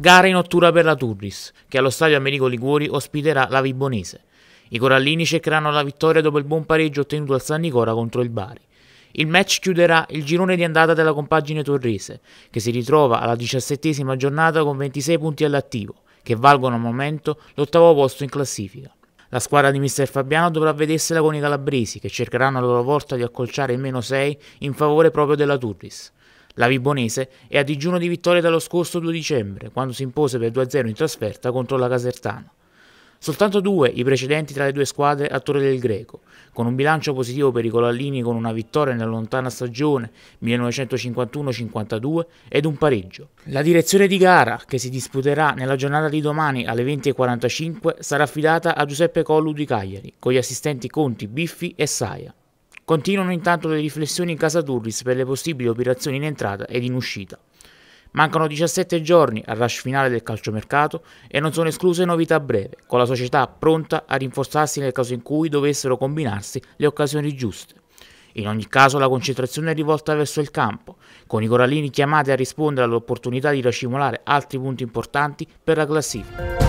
Gara in ottura per la Turris, che allo stadio Americo Liguori ospiterà la Vibonese. I corallini cercheranno la vittoria dopo il buon pareggio ottenuto al San Nicola contro il Bari. Il match chiuderà il girone di andata della compagine torrese, che si ritrova alla diciassettesima giornata con 26 punti all'attivo, che valgono al momento l'ottavo posto in classifica. La squadra di Mister Fabiano dovrà vedersela con i calabresi, che cercheranno a loro volta di accolciare il meno 6 in favore proprio della Turris. La Vibonese è a digiuno di vittoria dallo scorso 2 dicembre, quando si impose per 2-0 in trasferta contro la Casertana. Soltanto due i precedenti tra le due squadre a Torre del Greco, con un bilancio positivo per i colallini con una vittoria nella lontana stagione 1951-52 ed un pareggio. La direzione di gara, che si disputerà nella giornata di domani alle 20.45, sarà affidata a Giuseppe Collu di Cagliari, con gli assistenti Conti, Biffi e Saia. Continuano intanto le riflessioni in casa Turris per le possibili operazioni in entrata ed in uscita. Mancano 17 giorni al rush finale del calciomercato e non sono escluse novità a breve, con la società pronta a rinforzarsi nel caso in cui dovessero combinarsi le occasioni giuste. In ogni caso la concentrazione è rivolta verso il campo, con i corallini chiamati a rispondere all'opportunità di racimolare altri punti importanti per la classifica.